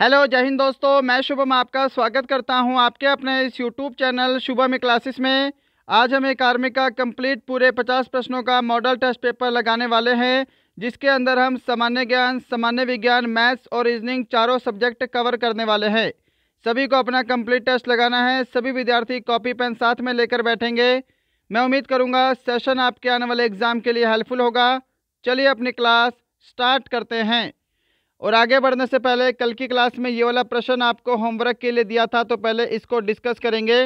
hello जय हिंद दोस्तों मैं शुभम आपका स्वागत करता हूं आपके अपने इस यूट्यूब चैनल शुभम क्लासेस में आज हम आर्मी का कंप्लीट पूरे 50 प्रश्नों का मॉडल टेस्ट पेपर लगाने वाले हैं जिसके अंदर हम सामान्य ज्ञान सामान्य विज्ञान मैथ्स और रीजनिंग चारों सब्जेक्ट कवर करने वाले हैं सभी को अपना कम्प्लीट टेस्ट लगाना है सभी विद्यार्थी कॉपी पेन साथ में लेकर बैठेंगे मैं उम्मीद करूँगा सेशन आपके आने वाले एग्ज़ाम के लिए हेल्पफुल होगा चलिए अपनी क्लास स्टार्ट करते हैं और आगे बढ़ने से पहले कल की क्लास में ये वाला प्रश्न आपको होमवर्क के लिए दिया था तो पहले इसको डिस्कस करेंगे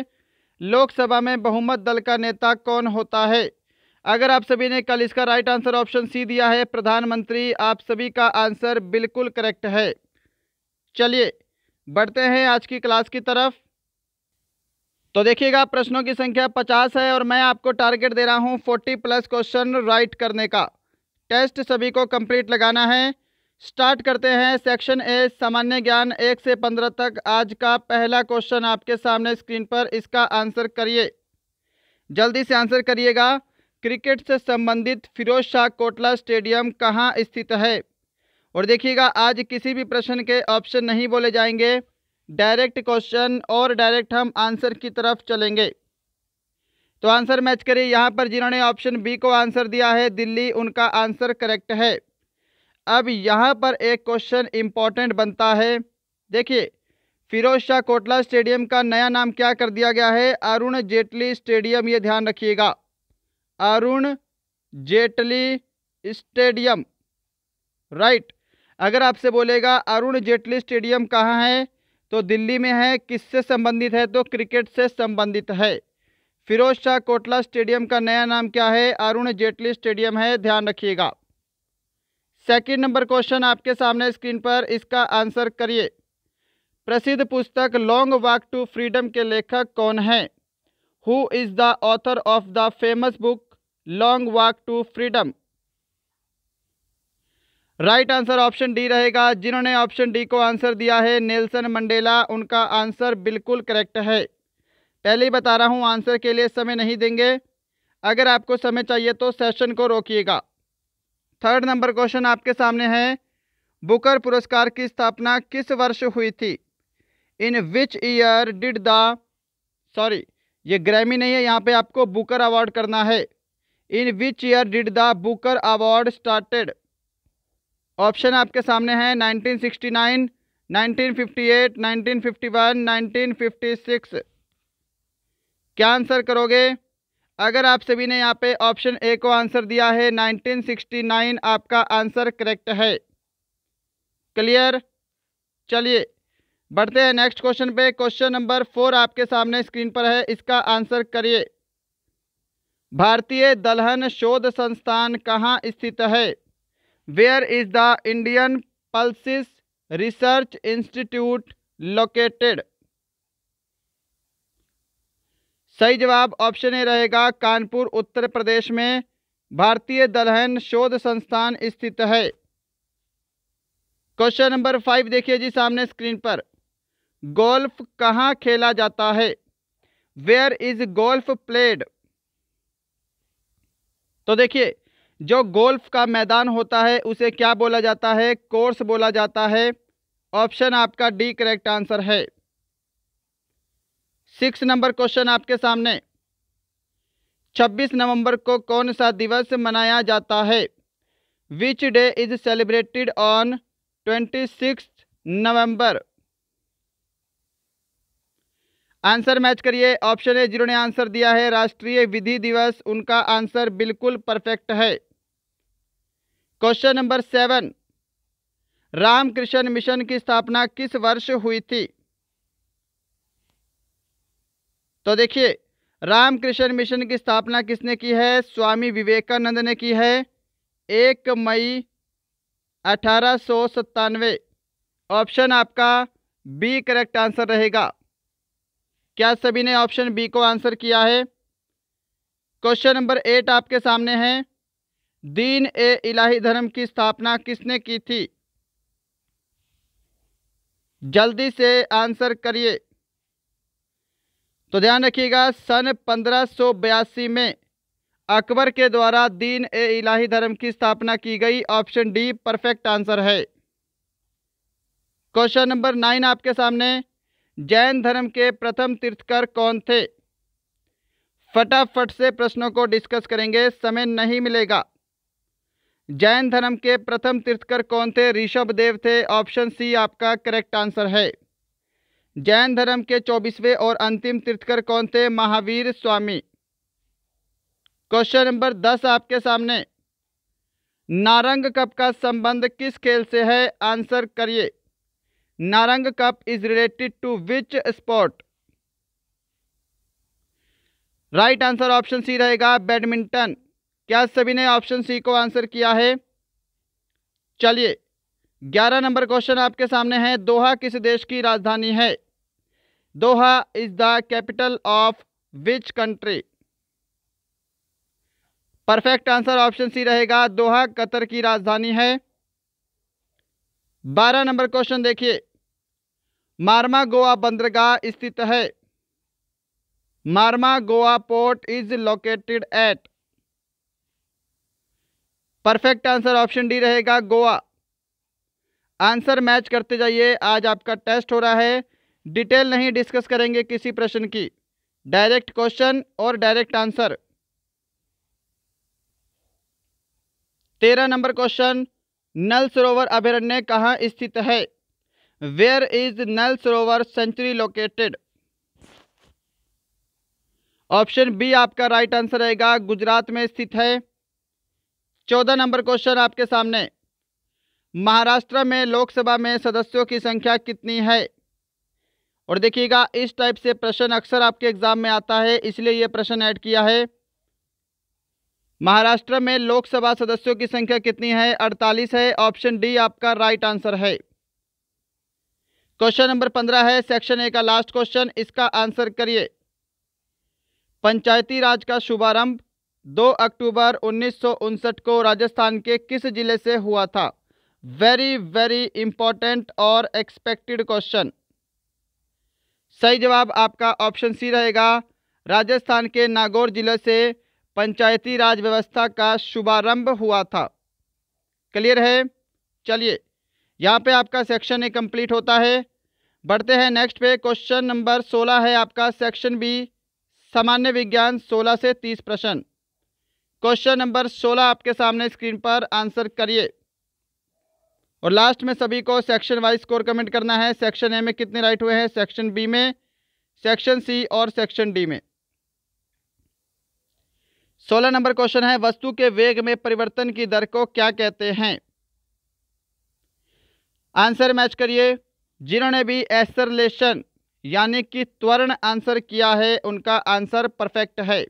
लोकसभा में बहुमत दल का नेता कौन होता है अगर आप सभी ने कल इसका राइट आंसर ऑप्शन सी दिया है प्रधानमंत्री आप सभी का आंसर बिल्कुल करेक्ट है चलिए बढ़ते हैं आज की क्लास की तरफ तो देखिएगा प्रश्नों की संख्या पचास है और मैं आपको टारगेट दे रहा हूँ फोर्टी प्लस क्वेश्चन राइट करने का टेस्ट सभी को कंप्लीट लगाना है स्टार्ट करते हैं सेक्शन ए सामान्य ज्ञान एक से पंद्रह तक आज का पहला क्वेश्चन आपके सामने स्क्रीन पर इसका आंसर करिए जल्दी से आंसर करिएगा क्रिकेट से संबंधित फिरोज शाह कोटला स्टेडियम कहाँ स्थित है और देखिएगा आज किसी भी प्रश्न के ऑप्शन नहीं बोले जाएंगे डायरेक्ट क्वेश्चन और डायरेक्ट हम आंसर की तरफ चलेंगे तो आंसर मैच करिए यहाँ पर जिन्होंने ऑप्शन बी को आंसर दिया है दिल्ली उनका आंसर करेक्ट है अब यहाँ पर एक क्वेश्चन इम्पॉर्टेंट बनता है देखिए फिरोज शाह कोटला स्टेडियम का नया नाम क्या कर दिया गया है अरुण जेटली स्टेडियम ये ध्यान रखिएगा अरुण जेटली स्टेडियम राइट अगर आपसे बोलेगा अरुण जेटली स्टेडियम कहाँ है तो दिल्ली में है किससे संबंधित है तो क्रिकेट से संबंधित है फिरोज शाह कोटला स्टेडियम का नया नाम क्या है अरुण जेटली स्टेडियम है ध्यान रखिएगा सेकंड नंबर क्वेश्चन आपके सामने स्क्रीन पर इसका आंसर करिए प्रसिद्ध पुस्तक लॉन्ग वॉक टू फ्रीडम के लेखक कौन हैं who is the author of the famous book long walk to freedom right answer option D रहेगा जिन्होंने ऑप्शन डी को आंसर दिया है नेल्सन मंडेला उनका आंसर बिल्कुल करेक्ट है पहले ही बता रहा हूं आंसर के लिए समय नहीं देंगे अगर आपको समय चाहिए तो सेशन को रोकिएगा थर्ड नंबर क्वेश्चन आपके सामने है बुकर पुरस्कार की स्थापना किस वर्ष हुई थी in which year did the sorry ये ग्रैमी नहीं है यहाँ पे आपको बुकर अवार्ड करना है in which year did the Booker award started option आपके सामने है 1969, 1958, 1951, 1956 क्या आंसर करोगे अगर आप सभी ने यहाँ पे ऑप्शन ए को आंसर दिया है 1969 आपका आंसर करेक्ट है क्लियर चलिए बढ़ते हैं नेक्स्ट क्वेश्चन पे क्वेश्चन नंबर फोर आपके सामने स्क्रीन पर है इसका आंसर करिए भारतीय दलहन शोध संस्थान कहाँ स्थित है where is the Indian pulses research institute located सही जवाब ऑप्शन ए रहेगा कानपुर उत्तर प्रदेश में भारतीय दलहन शोध संस्थान स्थित है क्वेश्चन नंबर फाइव देखिए जी सामने स्क्रीन पर गोल्फ कहाँ खेला जाता है वेयर इज गोल्फ प्लेड तो देखिए जो गोल्फ का मैदान होता है उसे क्या बोला जाता है कोर्स बोला जाता है ऑप्शन आपका डी करेक्ट आंसर है सिक्स नंबर क्वेश्चन आपके सामने 26 नवंबर को कौन सा दिवस मनाया जाता है which day is celebrated on 26 November answer match करिए ऑप्शन ए जिन्होंने आंसर दिया है राष्ट्रीय विधि दिवस उनका आंसर बिल्कुल परफेक्ट है question number seven Ramakrishna Mission की स्थापना किस वर्ष हुई थी तो देखिए रामकृष्ण मिशन की स्थापना किसने की है स्वामी विवेकानंद ने की है एक मई अठारह सत्तानवे ऑप्शन आपका बी करेक्ट आंसर रहेगा क्या सभी ने ऑप्शन बी को आंसर किया है क्वेश्चन नंबर एट आपके सामने है दीन ए इलाही धर्म की स्थापना किसने की थी जल्दी से आंसर करिए तो ध्यान रखिएगा सन 1582 में अकबर के द्वारा दीन ए इलाही धर्म की स्थापना की गई ऑप्शन डी परफेक्ट आंसर है क्वेश्चन नंबर नाइन आपके सामने जैन धर्म के प्रथम तीर्थकर कौन थे फटाफट से प्रश्नों को डिस्कस करेंगे समय नहीं मिलेगा जैन धर्म के प्रथम तीर्थकर कौन थे ऋषभ देव थे ऑप्शन सी आपका करेक्ट आंसर है जैन धर्म के चौबीसवें और अंतिम तीर्थकर कौन थे महावीर स्वामी क्वेश्चन नंबर दस आपके सामने नारंग कप का संबंध किस खेल से है आंसर करिए Narang cup is related to which sport right answer option C रहेगा बैडमिंटन क्या सभी ने ऑप्शन सी को आंसर किया है चलिए ग्यारह नंबर क्वेश्चन आपके सामने है दोहा किस देश की राजधानी है Doha is the capital of which country perfect answer option C रहेगा दोहा कतर की राजधानी है बारह नंबर क्वेश्चन देखिए मारमा गोवा बंदरगाह स्थित है Marmagao port is located at perfect answer option D रहेगा गोवा आंसर मैच करते जाइए आज आपका टेस्ट हो रहा है डिटेल नहीं डिस्कस करेंगे किसी प्रश्न की डायरेक्ट क्वेश्चन और डायरेक्ट आंसर तेरह नंबर क्वेश्चन नल सरोवर अभ्यारण्य कहाँ स्थित है where is Nal Sarovar sanctuary located option B आपका राइट आंसर रहेगा गुजरात में स्थित है चौदह नंबर क्वेश्चन आपके सामने महाराष्ट्र में लोकसभा में सदस्यों की संख्या कितनी है और देखिएगा इस टाइप से प्रश्न अक्सर आपके एग्जाम में आता है इसलिए यह प्रश्न ऐड किया है महाराष्ट्र में लोकसभा सदस्यों की संख्या कितनी है 48 है ऑप्शन डी आपका राइट आंसर है क्वेश्चन नंबर 15 है सेक्शन ए का लास्ट क्वेश्चन इसका आंसर करिए पंचायती राज का शुभारंभ 2 अक्टूबर उन्नीस को राजस्थान के किस जिले से हुआ था वेरी वेरी इंपॉर्टेंट और एक्सपेक्टेड क्वेश्चन सही जवाब आपका ऑप्शन सी रहेगा राजस्थान के नागौर जिले से पंचायती राज व्यवस्था का शुभारंभ हुआ था क्लियर है चलिए यहाँ पे आपका सेक्शन ए कंप्लीट होता है बढ़ते हैं नेक्स्ट पे क्वेश्चन नंबर सोलह है आपका सेक्शन बी सामान्य विज्ञान सोलह से तीस प्रश्न क्वेश्चन नंबर सोलह आपके सामने स्क्रीन पर आंसर करिए और लास्ट में सभी को सेक्शन वाइज स्कोर कमेंट करना है सेक्शन ए में कितने राइट हुए हैं सेक्शन बी में सेक्शन सी और सेक्शन डी में सोलह नंबर क्वेश्चन है वस्तु के वेग में परिवर्तन की दर को क्या कहते हैं आंसर मैच करिए जिन्होंने भी एसरलेशन यानी कि त्वरण आंसर किया है उनका आंसर परफेक्ट है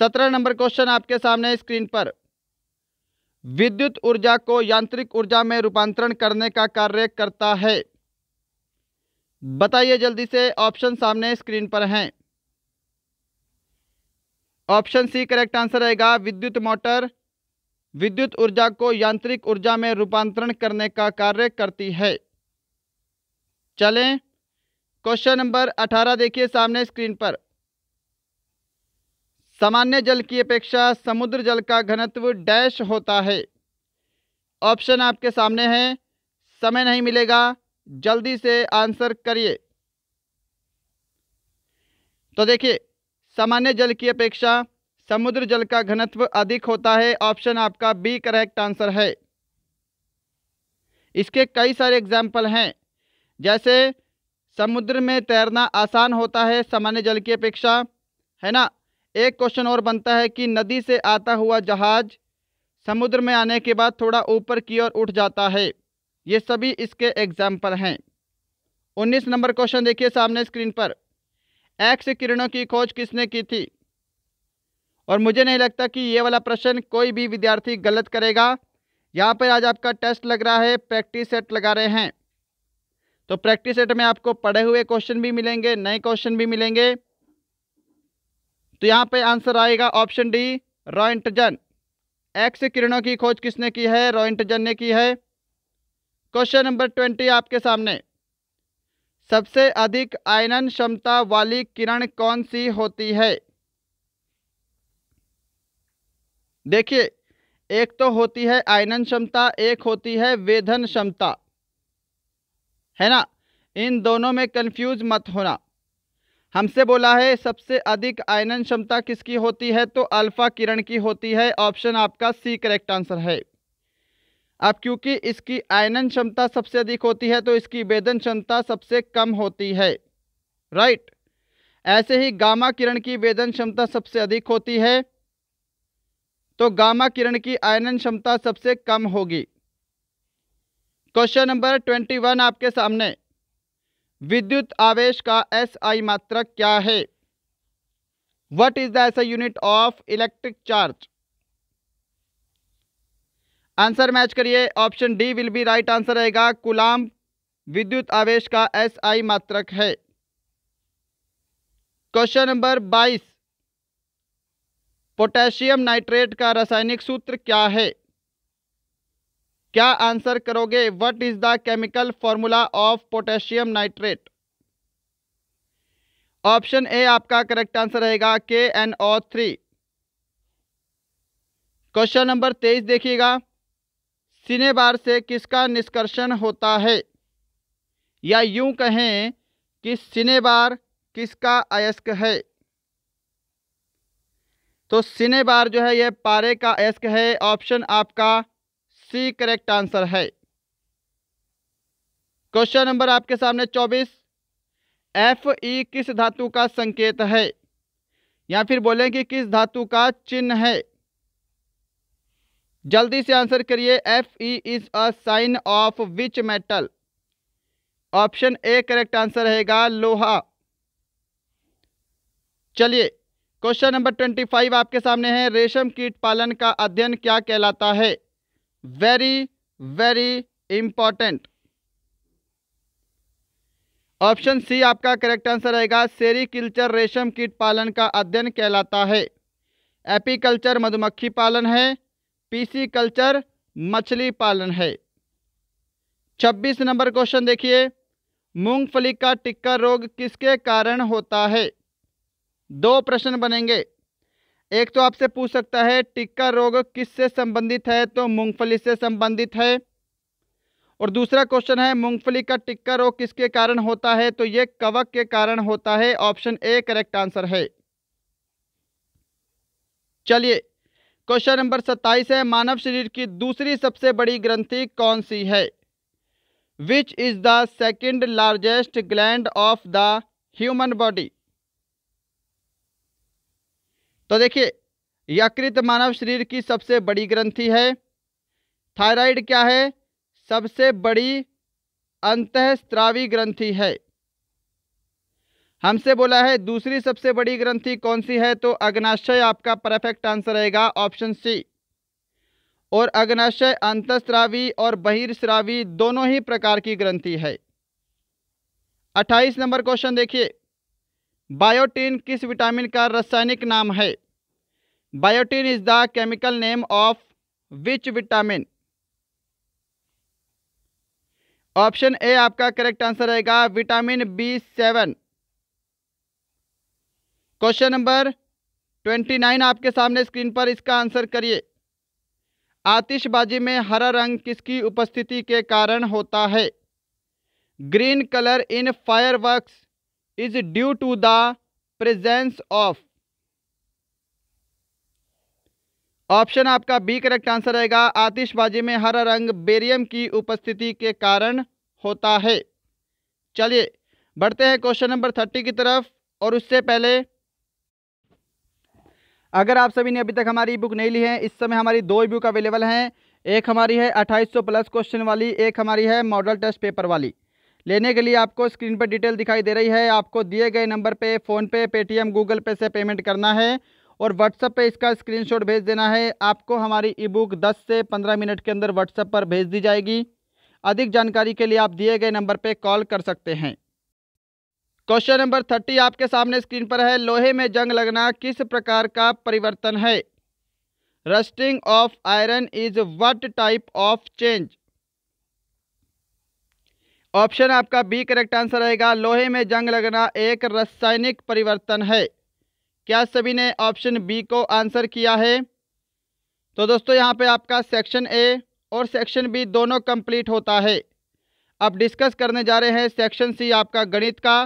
सत्रह नंबर क्वेश्चन आपके सामने स्क्रीन पर विद्युत ऊर्जा को यांत्रिक ऊर्जा में रूपांतरण करने का कार्य करता है बताइए जल्दी से ऑप्शन सामने स्क्रीन पर हैं ऑप्शन सी करेक्ट आंसर रहेगा विद्युत मोटर विद्युत ऊर्जा को यांत्रिक ऊर्जा में रूपांतरण करने का कार्य करती है चलें क्वेश्चन नंबर अठारह देखिए सामने स्क्रीन पर सामान्य जल की अपेक्षा समुद्र जल का घनत्व डैश होता है ऑप्शन आपके सामने है समय नहीं मिलेगा जल्दी से आंसर करिए तो देखिए सामान्य जल की अपेक्षा समुद्र जल का घनत्व अधिक होता है ऑप्शन आपका बी करेक्ट आंसर है इसके कई सारे एग्जाम्पल हैं जैसे समुद्र में तैरना आसान होता है सामान्य जल की अपेक्षा है ना एक क्वेश्चन और बनता है कि नदी से आता हुआ जहाज समुद्र में आने के बाद थोड़ा ऊपर की ओर उठ जाता है ये सभी इसके एग्जाम्पल हैं उन्नीस नंबर क्वेश्चन देखिए सामने स्क्रीन पर एक्स किरणों की खोज किसने की थी और मुझे नहीं लगता कि ये वाला प्रश्न कोई भी विद्यार्थी गलत करेगा यहाँ पर आज आपका टेस्ट लग रहा है प्रैक्टिस सेट लगा रहे हैं तो प्रैक्टिस सेट में आपको पढ़े हुए क्वेश्चन भी मिलेंगे नए क्वेश्चन भी मिलेंगे तो यहाँ पे आंसर आएगा ऑप्शन डी रॉयटजन एक्स किरणों की खोज किसने की है रॉयटजन ने की है क्वेश्चन नंबर ट्वेंटी आपके सामने सबसे अधिक आयनन क्षमता वाली किरण कौन सी होती है देखिए एक तो होती है आयनन क्षमता एक होती है वेधन क्षमता है ना इन दोनों में कंफ्यूज मत होना हमसे बोला है सबसे अधिक आयनन क्षमता किसकी होती है तो अल्फा किरण की होती है ऑप्शन आपका सी करेक्ट आंसर है अब क्योंकि इसकी आयनन क्षमता सबसे अधिक होती है तो इसकी वेदन क्षमता सबसे कम होती है राइट ऐसे ही गामा किरण की वेदन क्षमता सबसे अधिक होती है तो गामा किरण की आयनन क्षमता सबसे कम होगी क्वेश्चन नंबर ट्वेंटी वन आपके सामने विद्युत आवेश का एस आई मात्रक क्या है what is the S I unit of electric charge answer match करिए option D will be right answer रहेगा कुलाम विद्युत आवेश का एस आई मात्रक है क्वेश्चन नंबर बाईस पोटेशियम नाइट्रेट का रासायनिक सूत्र क्या है क्या आंसर करोगे what is the chemical formula of potassium nitrate option A आपका करेक्ट आंसर रहेगा K N O three question number तेईस देखिएगा सिनेबार से किसका निष्कर्षण होता है या यूं कहें कि सिनेबार किसका अयस्क है तो सिनेबार जो है यह पारे का अयस्क है ऑप्शन आपका सी करेक्ट आंसर है क्वेश्चन नंबर आपके सामने चौबीस एफ ई किस धातु का संकेत है या फिर बोलें कि किस धातु का चिन्ह है जल्दी से आंसर करिए F E is a sign of which metal option A correct answer रहेगा लोहा चलिए क्वेश्चन नंबर ट्वेंटी फाइव आपके सामने है रेशम कीट पालन का अध्ययन क्या कहलाता है very very important option C आपका करेक्ट आंसर रहेगा सेरिकल्चर रेशम कीट पालन का अध्ययन कहलाता है एपीकल्चर मधुमक्खी पालन है पीसी कल्चर मछली पालन है छब्बीस नंबर क्वेश्चन देखिए मूंगफली का टिक्का रोग किसके कारण होता है दो प्रश्न बनेंगे एक तो आपसे पूछ सकता है टिक्का रोग किससे संबंधित है तो मूंगफली से संबंधित है और दूसरा क्वेश्चन है मूंगफली का टिक्का रोग किसके कारण होता है तो ये कवक के कारण होता है ऑप्शन ए करेक्ट आंसर है चलिए क्वेश्चन नंबर सत्ताईस है मानव शरीर की दूसरी सबसे बड़ी ग्रंथि कौन सी है which is the second largest gland of the human body तो देखिए यकृत मानव शरीर की सबसे बड़ी ग्रंथि है थायराइड क्या है सबसे बड़ी अंतस्त्रावी ग्रंथि है हमसे बोला है दूसरी सबसे बड़ी ग्रंथि कौन सी है तो अग्नाशय आपका परफेक्ट आंसर रहेगा ऑप्शन सी और अग्नाशय अंतस्रावी और बहिर्श्रावी दोनों ही प्रकार की ग्रंथि है अट्ठाईस नंबर क्वेश्चन देखिए बायोटीन किस विटामिन का रासायनिक नाम है biotin is the chemical name of which vitamin option A आपका करेक्ट आंसर रहेगा vitamin B seven question number twenty nine आपके सामने स्क्रीन पर इसका आंसर करिए आतिशबाजी में हरा रंग किसकी उपस्थिति के कारण होता है green colour in fireworks is due to the presence of option आपका बी करेक्ट आंसर रहेगा आतिशबाजी में हरा रंग बेरियम की उपस्थिति के कारण होता है चलिए बढ़ते हैं क्वेश्चन नंबर थर्टी की तरफ और उससे पहले अगर आप सभी ने अभी तक हमारी बुक नहीं ली है इस समय हमारी दो बुक अवेलेबल हैं एक हमारी है 2800 प्लस क्वेश्चन वाली एक हमारी है मॉडल टेस्ट पेपर वाली लेने के लिए आपको स्क्रीन पर डिटेल दिखाई दे रही है आपको दिए गए नंबर पे फ़ोन पे पेटीएम गूगल पे से पेमेंट करना है और व्हाट्सएप पे इसका स्क्रीनशॉट भेज देना है आपको हमारी ई बुक दस से पंद्रह मिनट के अंदर व्हाट्सएप पर भेज दी जाएगी अधिक जानकारी के लिए आप दिए गए नंबर पर कॉल कर सकते हैं क्वेश्चन नंबर थर्टी आपके सामने स्क्रीन पर है लोहे में जंग लगना किस प्रकार का परिवर्तन है rusting of iron is what type of change option आपका बी करेक्ट आंसर रहेगा लोहे में जंग लगना एक रासायनिक परिवर्तन है क्या सभी ने ऑप्शन बी को आंसर किया है तो दोस्तों यहाँ पे आपका सेक्शन ए और सेक्शन बी दोनों कंप्लीट होता है अब डिस्कस करने जा रहे हैं सेक्शन सी आपका गणित का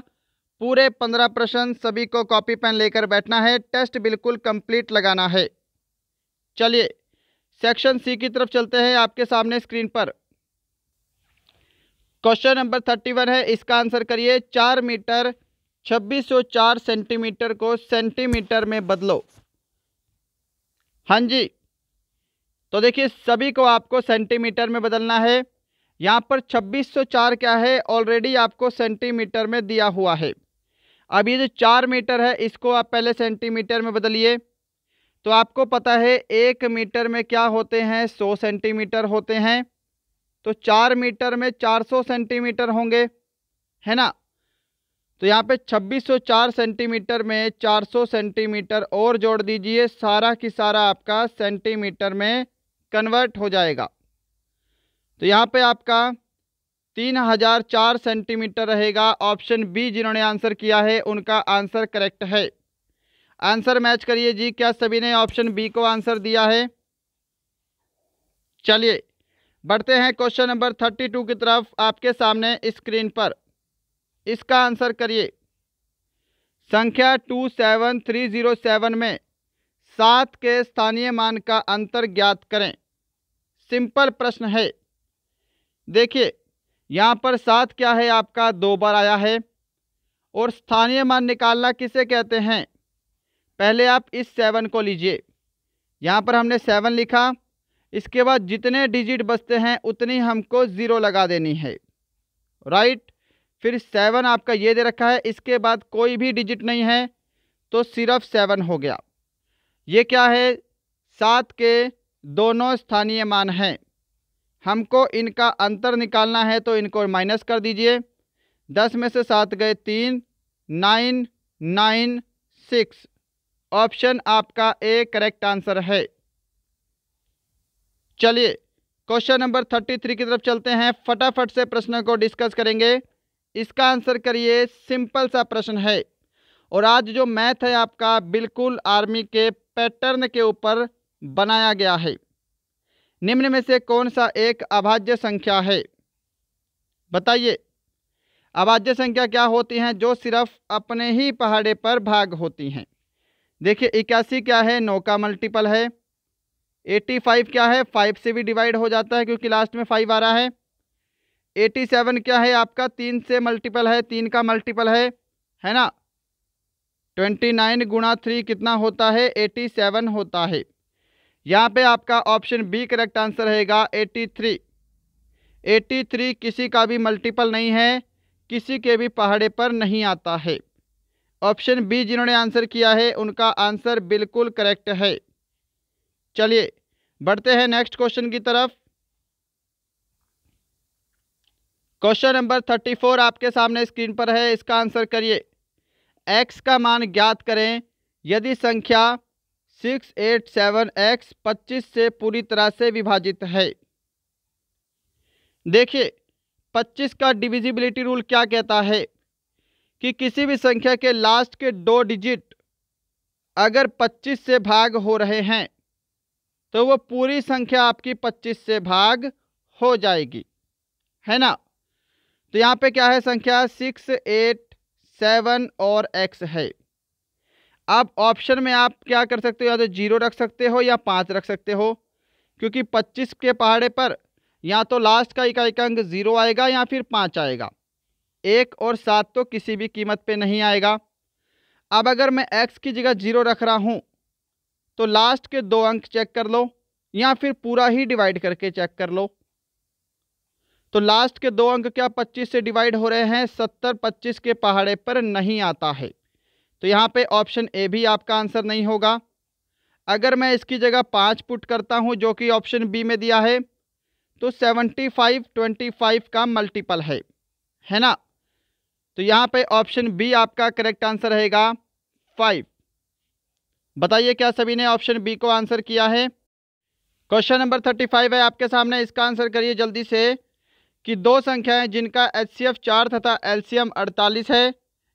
पूरे पंद्रह प्रश्न सभी को कॉपी पेन लेकर बैठना है टेस्ट बिल्कुल कंप्लीट लगाना है चलिए सेक्शन सी की तरफ चलते हैं आपके सामने स्क्रीन पर क्वेश्चन नंबर थर्टी वन है इसका आंसर करिए चार मीटर 2604 सेंटीमीटर को सेंटीमीटर में बदलो हाँ जी तो देखिए सभी को आपको सेंटीमीटर में बदलना है यहाँ पर 2604 क्या है ऑलरेडी आपको सेंटीमीटर में दिया हुआ है अब ये जो चार मीटर है इसको आप पहले सेंटीमीटर में बदलिए तो आपको पता है एक मीटर में क्या होते हैं सौ सेंटीमीटर होते हैं तो चार मीटर में चार सौ सेंटीमीटर होंगे है ना तो यहाँ पे 2604 सेंटीमीटर में 400 सेंटीमीटर और जोड़ दीजिए सारा की सारा आपका सेंटीमीटर में कन्वर्ट हो जाएगा तो यहाँ पे आपका 3004 सेंटीमीटर रहेगा ऑप्शन बी जिन्होंने आंसर किया है उनका आंसर करेक्ट है आंसर मैच करिए जी क्या सभी ने ऑप्शन बी को आंसर दिया है चलिए बढ़ते हैं क्वेश्चन नंबर थर्टी टू की तरफ आपके सामने स्क्रीन पर इसका आंसर करिए संख्या two seven three zero seven में सात के स्थानीय मान का अंतर ज्ञात करें सिंपल प्रश्न है देखिए यहाँ पर सात क्या है आपका दो बार आया है और स्थानीय मान निकालना किसे कहते हैं पहले आप इस सेवन को लीजिए यहाँ पर हमने सेवन लिखा इसके बाद जितने डिजिट बचते हैं उतनी हमको ज़ीरो लगा देनी है राइट फिर सेवन आपका ये दे रखा है इसके बाद कोई भी डिजिट नहीं है तो सिर्फ सेवन हो गया ये क्या है सात के दोनों स्थानीय मान हैं हमको इनका अंतर निकालना है तो इनको माइनस कर दीजिए दस में से सात गए तीन नाइन नाइन सिक्स ऑप्शन आपका ए करेक्ट आंसर है चलिए क्वेश्चन नंबर थर्टी थ्री की तरफ चलते हैं फटाफट से प्रश्नों को डिस्कस करेंगे इसका आंसर करिए सिंपल सा प्रश्न है और आज जो मैथ है आपका बिल्कुल आर्मी के पैटर्न के ऊपर बनाया गया है निम्न में से कौन सा एक अभाज्य संख्या है बताइए अभाज्य संख्या क्या होती हैं जो सिर्फ अपने ही पहाड़े पर भाग होती हैं देखिए इक्यासी क्या है नौ का मल्टीपल है एटी फाइव क्या है फाइव से भी डिवाइड हो जाता है क्योंकि लास्ट में फाइव आ रहा है एटी सेवन क्या है आपका तीन से मल्टीपल है तीन का मल्टीपल है है ना ट्वेंटी नाइन गुणा थ्री कितना होता है एटी सेवन होता है यहाँ पे आपका ऑप्शन बी करेक्ट आंसर रहेगा एटी थ्री एटी थ्री किसी का भी मल्टीपल नहीं है किसी के भी पहाड़े पर नहीं आता है ऑप्शन बी जिन्होंने आंसर किया है उनका आंसर बिल्कुल करेक्ट है चलिए बढ़ते हैं नेक्स्ट क्वेश्चन की तरफ क्वेश्चन नंबर थर्टी फोर आपके सामने स्क्रीन पर है इसका आंसर करिए एक्स का मान ज्ञात करें यदि संख्या सिक्स एट सेवन एक्स पच्चीस से पूरी तरह से विभाजित है देखिए पच्चीस का डिविजिबिलिटी रूल क्या कहता है कि किसी भी संख्या के लास्ट के दो डिजिट अगर पच्चीस से भाग हो रहे हैं तो वो पूरी संख्या आपकी पच्चीस से भाग हो जाएगी है ना तो यहाँ पे क्या है संख्या सिक्स एट सेवन और एक्स है अब ऑप्शन में आप क्या कर सकते हो या तो जीरो रख सकते हो या पाँच रख सकते हो क्योंकि पच्चीस के पहाड़े पर या तो लास्ट का इकाई का अंक ज़ीरो आएगा या फिर पाँच आएगा एक और सात तो किसी भी कीमत पे नहीं आएगा अब अगर मैं एक्स की जगह जीरो रख रहा हूँ तो लास्ट के दो अंक चेक कर लो या फिर पूरा ही डिवाइड करके चेक कर लो तो लास्ट के दो अंक क्या 25 से डिवाइड हो रहे हैं 70 25 के पहाड़े पर नहीं आता है तो यहाँ पे ऑप्शन ए भी आपका आंसर नहीं होगा अगर मैं इसकी जगह पाँच पुट करता हूँ जो कि ऑप्शन बी में दिया है तो सेवेंटी फाइव ट्वेंटी फाइव का मल्टीपल है है ना तो यहाँ पे ऑप्शन बी आपका करेक्ट आंसर रहेगा फाइव बताइए क्या सभी ने ऑप्शन बी को आंसर किया है क्वेश्चन नंबर थर्टी फाइव है आपके सामने इसका आंसर करिए जल्दी से कि दो संख्याएं जिनका एच सी चार तथा एल सी है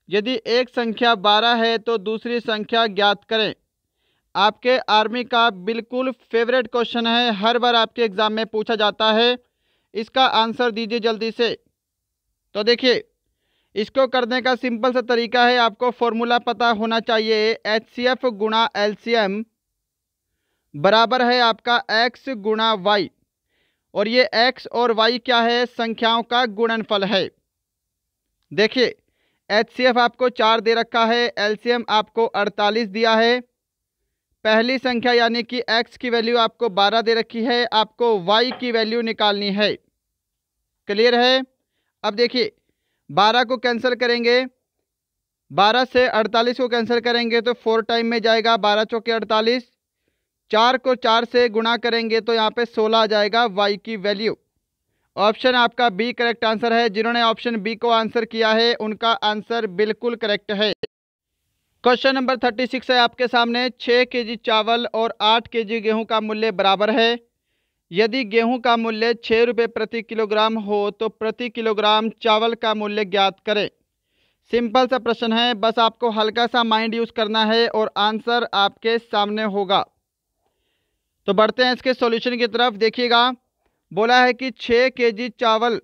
यदि एक संख्या बारह है तो दूसरी संख्या ज्ञात करें आपके आर्मी का बिल्कुल फेवरेट क्वेश्चन है हर बार आपके एग्ज़ाम में पूछा जाता है इसका आंसर दीजिए जल्दी से तो देखिए इसको करने का सिंपल सा तरीका है आपको फॉर्मूला पता होना चाहिए एच सी एफ गुणा एल सी एम बराबर है आपका एक्स गुणा वाई और ये एक्स और वाई क्या है संख्याओं का गुणनफल है देखिए एच आपको चार दे रखा है एल आपको अड़तालीस दिया है पहली संख्या यानी कि x की वैल्यू आपको 12 दे रखी है आपको y की वैल्यू निकालनी है क्लियर है अब देखिए 12 को कैंसिल करेंगे 12 से 48 को कैंसिल करेंगे तो फोर टाइम में जाएगा बारह चौके अड़तालीस चार को चार से गुणा करेंगे तो यहाँ पे सोलह आ जाएगा वाई की वैल्यू ऑप्शन आपका बी करेक्ट आंसर है जिन्होंने ऑप्शन बी को आंसर किया है उनका आंसर बिल्कुल करेक्ट है क्वेश्चन नंबर थर्टी सिक्स है आपके सामने छः के जी चावल और आठ के जी गेहूँ का मूल्य बराबर है यदि गेहूँ का मूल्य छः रुपये प्रति किलोग्राम हो तो प्रति किलोग्राम चावल का मूल्य ज्ञात करें सिंपल सा प्रश्न है बस आपको हल्का सा माइंड यूज़ करना है और आंसर आपके सामने होगा तो बढ़ते हैं इसके सॉल्यूशन की तरफ देखिएगा बोला है कि छः केजी चावल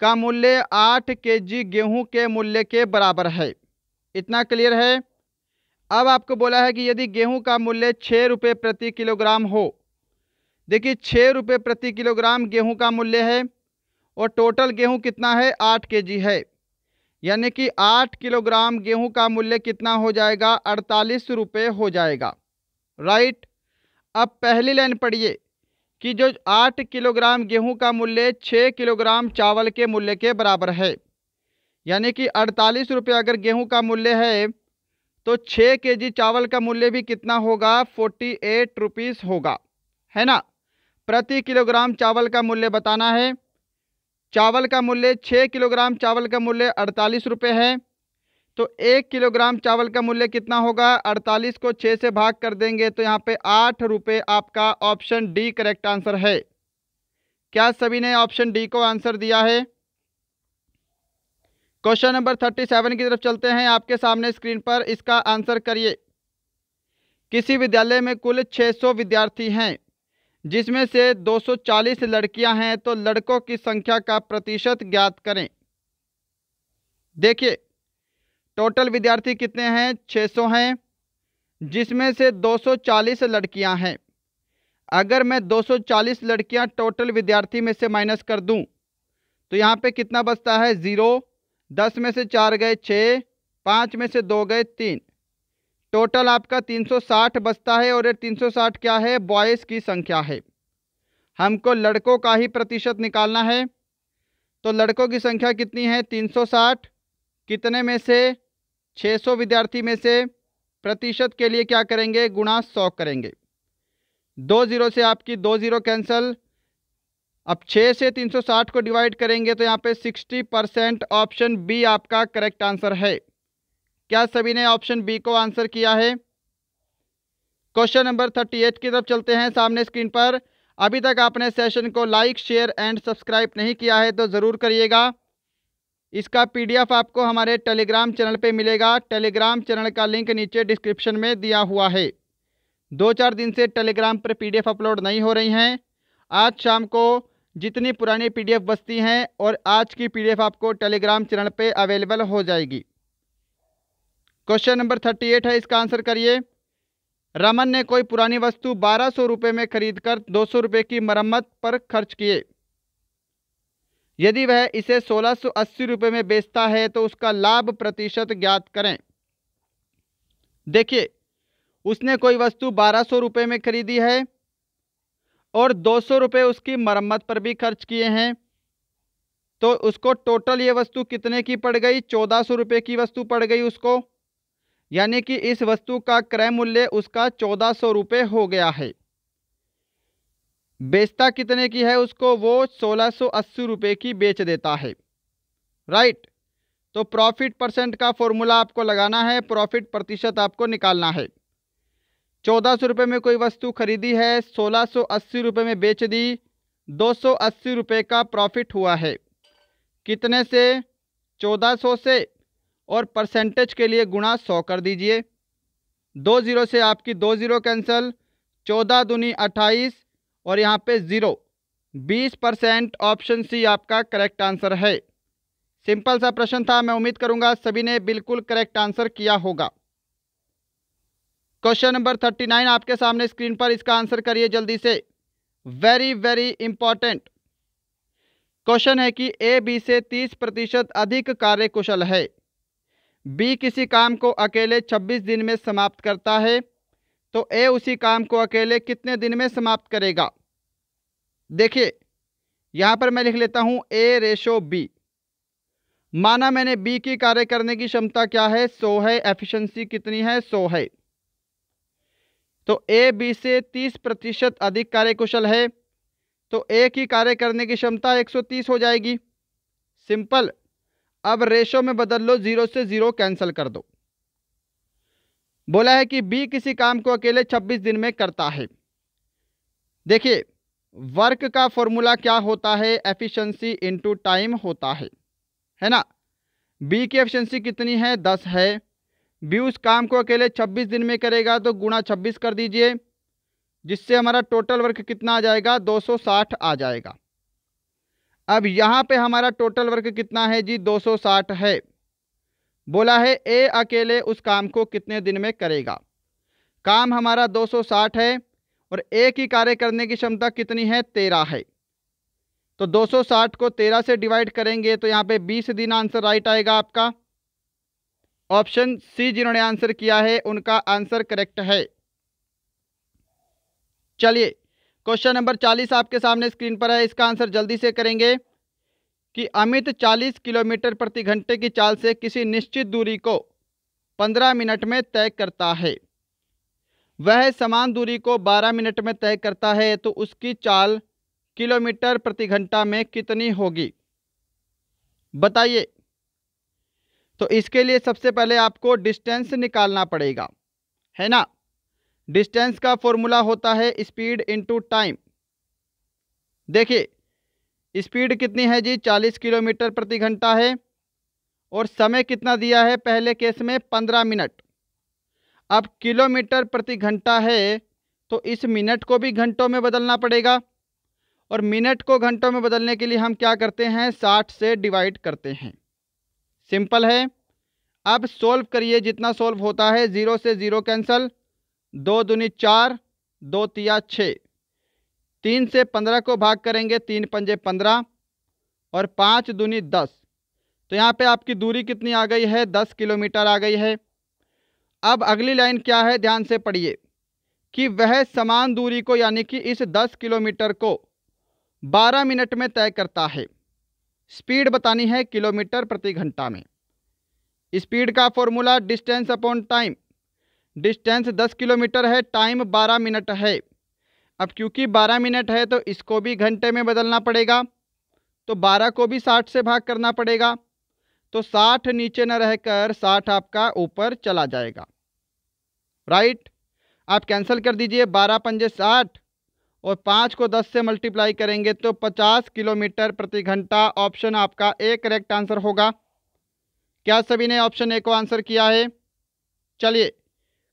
का मूल्य आठ केजी गेहूं के मूल्य के बराबर है इतना क्लियर है अब आपको बोला है कि यदि गेहूं का मूल्य छः रुपये प्रति किलोग्राम हो देखिए छः रुपये प्रति किलोग्राम गेहूं का मूल्य है और टोटल गेहूं कितना है आठ केजी है यानी कि आठ किलोग्राम गेहूं का मूल्य कितना हो जाएगा अड़तालीस रुपये हो जाएगा राइट अब पहली लाइन पढ़िए कि जो आठ किलोग्राम गेहूं का मूल्य छः किलोग्राम चावल के मूल्य के बराबर है यानी कि अड़तालीस रुपये अगर गेहूं का मूल्य है तो छः के जी चावल का मूल्य भी कितना होगा फोर्टी एट रुपीज़ होगा है ना प्रति किलोग्राम चावल का मूल्य बताना है चावल का मूल्य छः किलोग्राम चावल का मूल्य अड़तालीस रुपये है तो एक किलोग्राम चावल का मूल्य कितना होगा अड़तालीस को 6 से भाग कर देंगे तो यहाँ पे आठ रुपये आपका ऑप्शन डी करेक्ट आंसर है क्या सभी ने ऑप्शन डी को आंसर दिया है क्वेश्चन नंबर थर्टी सेवन की तरफ चलते हैं आपके सामने स्क्रीन पर इसका आंसर करिए किसी विद्यालय में कुल 600 विद्यार्थी हैं जिसमें से 240 लड़कियां हैं तो लड़कों की संख्या का प्रतिशत ज्ञात करें देखिए टोटल विद्यार्थी कितने हैं 600 हैं जिसमें से 240 लड़कियां हैं अगर मैं 240 लड़कियां टोटल विद्यार्थी में से माइनस कर दूं तो यहाँ पे कितना बचता है ज़ीरो दस में से चार गए छः पाँच में से दो गए तीन टोटल आपका 360 बचता है और ये 360 क्या है बॉयज़ की संख्या है हमको लड़कों का ही प्रतिशत निकालना है तो लड़कों की संख्या कितनी है 360 कितने में से 600 विद्यार्थी में से प्रतिशत के लिए क्या करेंगे गुणा सौ करेंगे दो ज़ीरो से आपकी दो ज़ीरो कैंसिल अब छः से 360 को डिवाइड करेंगे तो यहाँ पे 60 परसेंट ऑप्शन बी आपका करेक्ट आंसर है क्या सभी ने ऑप्शन बी को आंसर किया है क्वेश्चन नंबर 38 की तरफ चलते हैं सामने स्क्रीन पर अभी तक आपने सेशन को लाइक शेयर एंड सब्सक्राइब नहीं किया है तो ज़रूर करिएगा इसका पीडीएफ आपको हमारे टेलीग्राम चैनल पे मिलेगा टेलीग्राम चैनल का लिंक नीचे डिस्क्रिप्शन में दिया हुआ है दो चार दिन से टेलीग्राम पर पीडीएफ अपलोड नहीं हो रही हैं आज शाम को जितनी पुरानी पीडीएफ बस्ती हैं और आज की पीडीएफ आपको टेलीग्राम चैनल पे अवेलेबल हो जाएगी क्वेश्चन नंबर थर्टी एट है इसका आंसर करिए रमन ने कोई पुरानी वस्तु बारह सौ रुपये में खरीद दो सौ रुपये की मरम्मत पर खर्च किए यदि वह इसे सोलह सो अस्सी रुपये में बेचता है तो उसका लाभ प्रतिशत ज्ञात करें देखिए उसने कोई वस्तु बारह सौ रुपये में खरीदी है और दो सौ रुपये उसकी मरम्मत पर भी खर्च किए हैं तो उसको टोटल ये वस्तु कितने की पड़ गई चौदह सौ रुपये की वस्तु पड़ गई उसको यानी कि इस वस्तु का क्रय मूल्य उसका चौदह सौ रुपये हो गया है बेचता कितने की है उसको वो सोलह सौ अस्सी रुपये की बेच देता है राइट तो प्रॉफिट परसेंट का फॉर्मूला आपको लगाना है प्रॉफिट प्रतिशत आपको निकालना है चौदह सौ रुपये में कोई वस्तु खरीदी है सोलह सौ अस्सी रुपये में बेच दी दो सौ अस्सी रुपये का प्रॉफिट हुआ है कितने से चौदह सौ से और परसेंटेज के लिए गुणा सौ कर दीजिए दो ज़ीरो से आपकी दो ज़ीरो कैंसल चौदह दुनी अट्ठाईस और यहाँ पे ज़ीरो बीस परसेंट ऑप्शन सी आपका करेक्ट आंसर है सिंपल सा प्रश्न था मैं उम्मीद करूँगा सभी ने बिल्कुल करेक्ट आंसर किया होगा क्वेश्चन नंबर थर्टी नाइन आपके सामने स्क्रीन पर इसका आंसर करिए जल्दी से वेरी वेरी इंपॉर्टेंट क्वेश्चन है कि ए बी से तीस प्रतिशत अधिक कार्यकुशल है बी किसी काम को अकेले छब्बीस दिन में समाप्त करता है तो ए उसी काम को अकेले कितने दिन में समाप्त करेगा देखिए यहाँ पर मैं लिख लेता हूँ ए रेशो बी माना मैंने बी की कार्य करने की क्षमता क्या है सो है एफिशिएंसी कितनी है सो है तो ए बी से 30 प्रतिशत अधिक कार्यकुशल है तो ए की कार्य करने की क्षमता 130 हो जाएगी सिंपल अब रेशो में बदल लो ज़ीरो से ज़ीरो कैंसिल कर दो बोला है कि बी किसी काम को अकेले 26 दिन में करता है देखिए वर्क का फॉर्मूला क्या होता है एफिशिएंसी इनटू टाइम होता है है ना बी की एफिशिएंसी कितनी है दस है बी उस काम को अकेले छब्बीस दिन में करेगा तो गुणा छब्बीस कर दीजिए जिससे हमारा टोटल वर्क कितना आ जाएगा 260 आ जाएगा अब यहाँ पे हमारा टोटल वर्क कितना है जी 260 है बोला है ए अकेले उस काम को कितने दिन में करेगा काम हमारा 260 है और ए की कार्य करने की क्षमता कितनी है तेरह है तो 260 को 13 से डिवाइड करेंगे तो यहाँ पे 20 दिन आंसर राइट आएगा आपका ऑप्शन सी जिन्होंने आंसर किया है उनका आंसर करेक्ट है चलिए क्वेश्चन नंबर 40 आपके सामने स्क्रीन पर है इसका आंसर जल्दी से करेंगे कि अमित 40 किलोमीटर प्रति घंटे की चाल से किसी निश्चित दूरी को 15 मिनट में तय करता है वह समान दूरी को 12 मिनट में तय करता है तो उसकी चाल किलोमीटर प्रति घंटा में कितनी होगी बताइए तो इसके लिए सबसे पहले आपको डिस्टेंस निकालना पड़ेगा है ना डिस्टेंस का फॉर्मूला होता है स्पीड इनटू टाइम देखिए स्पीड कितनी है जी 40 किलोमीटर प्रति घंटा है और समय कितना दिया है पहले केस में 15 मिनट अब किलोमीटर प्रति घंटा है तो इस मिनट को भी घंटों में बदलना पड़ेगा और मिनट को घंटों में बदलने के लिए हम क्या करते हैं 60 से डिवाइड करते हैं सिंपल है अब सोल्व करिए जितना सोल्व होता है ज़ीरो से ज़ीरो कैंसिल दो दुनी चार दो तिया छः तीन से पंद्रह को भाग करेंगे तीन पंजे पंद्रह और पाँच दूनी दस तो यहाँ पे आपकी दूरी कितनी आ गई है दस किलोमीटर आ गई है अब अगली लाइन क्या है ध्यान से पढ़िए कि वह समान दूरी को यानी कि इस दस किलोमीटर को बारह मिनट में तय करता है स्पीड बतानी है किलोमीटर प्रति घंटा में स्पीड का formula distance upon time distance दस किलोमीटर है टाइम बारह मिनट है अब क्योंकि बारह मिनट है तो इसको भी घंटे में बदलना पड़ेगा तो बारह को भी साठ से भाग करना पड़ेगा तो साठ नीचे न रहकर साठ आपका ऊपर चला जाएगा राइट आप कैंसिल कर दीजिए बारह पंजे साठ और 5 को दस से मल्टीप्लाई करेंगे तो पचास किलोमीटर प्रति घंटा ऑप्शन आपका ए करेक्ट आंसर होगा क्या सभी ने ऑप्शन ए को आंसर किया है चलिए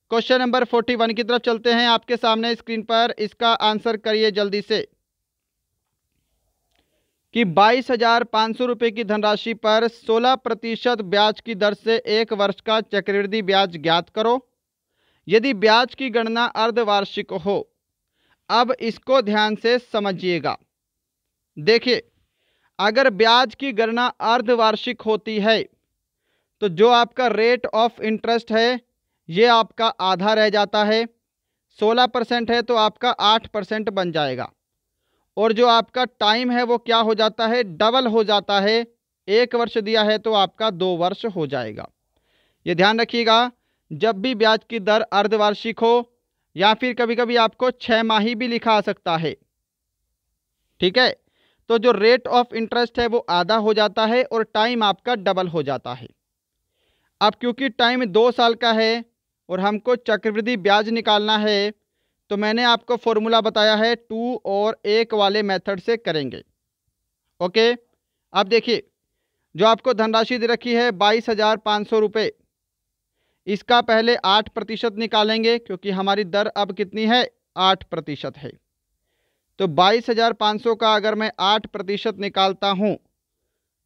क्वेश्चन नंबर फोर्टी वन की तरफ चलते हैं आपके सामने स्क्रीन पर इसका आंसर करिए जल्दी से कि बाईस हजार पाँच सौ रुपये की धनराशि पर सोलह प्रतिशत ब्याज की दर से एक वर्ष का चक्रवृद्धि ब्याज ज्ञात करो यदि ब्याज की गणना अर्धवार्षिक हो अब इसको ध्यान से समझिएगा देखिए अगर ब्याज की गणना अर्धवार्षिक होती है तो जो आपका रेट ऑफ इंटरेस्ट है ये आपका आधा रह जाता है सोलह परसेंट है तो आपका आठ परसेंट बन जाएगा और जो आपका टाइम है वो क्या हो जाता है डबल हो जाता है एक वर्ष दिया है तो आपका दो वर्ष हो जाएगा ये ध्यान रखिएगा जब भी ब्याज की दर अर्धवार्षिक हो या फिर कभी कभी आपको छः माही भी लिखा आ सकता है ठीक है तो जो रेट ऑफ इंटरेस्ट है वो आधा हो जाता है और टाइम आपका डबल हो जाता है अब क्योंकि टाइम दो साल का है और हमको चक्रवृद्धि ब्याज निकालना है तो मैंने आपको फॉर्मूला बताया है टू और एक वाले मेथड से करेंगे ओके अब देखिए जो आपको धनराशि दे रखी है बाईस हज़ार पाँच सौ रुपये इसका पहले आठ प्रतिशत निकालेंगे क्योंकि हमारी दर अब कितनी है आठ प्रतिशत है तो बाईस हज़ार पाँच सौ का अगर मैं आठ प्रतिशत निकालता हूँ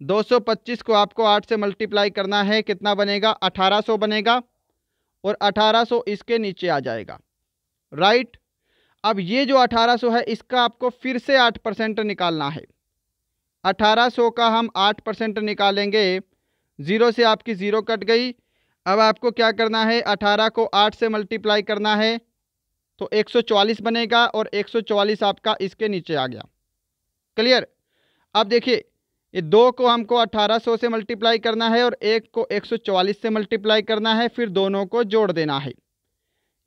दो सौ पच्चीस को आपको आठ से मल्टीप्लाई करना है कितना बनेगा अठारह सौ बनेगा और 1800 इसके नीचे आ जाएगा राइट अब ये जो 1800 है इसका आपको फिर से 8 परसेंट निकालना है 1800 का हम 8 परसेंट निकालेंगे ज़ीरो से आपकी ज़ीरो कट गई अब आपको क्या करना है 18 को 8 से मल्टीप्लाई करना है तो 144 बनेगा और 144 आपका इसके नीचे आ गया क्लियर अब देखिए ये दो को हमको 1800 से मल्टीप्लाई करना है और एक को 144 से मल्टीप्लाई करना है फिर दोनों को जोड़ देना है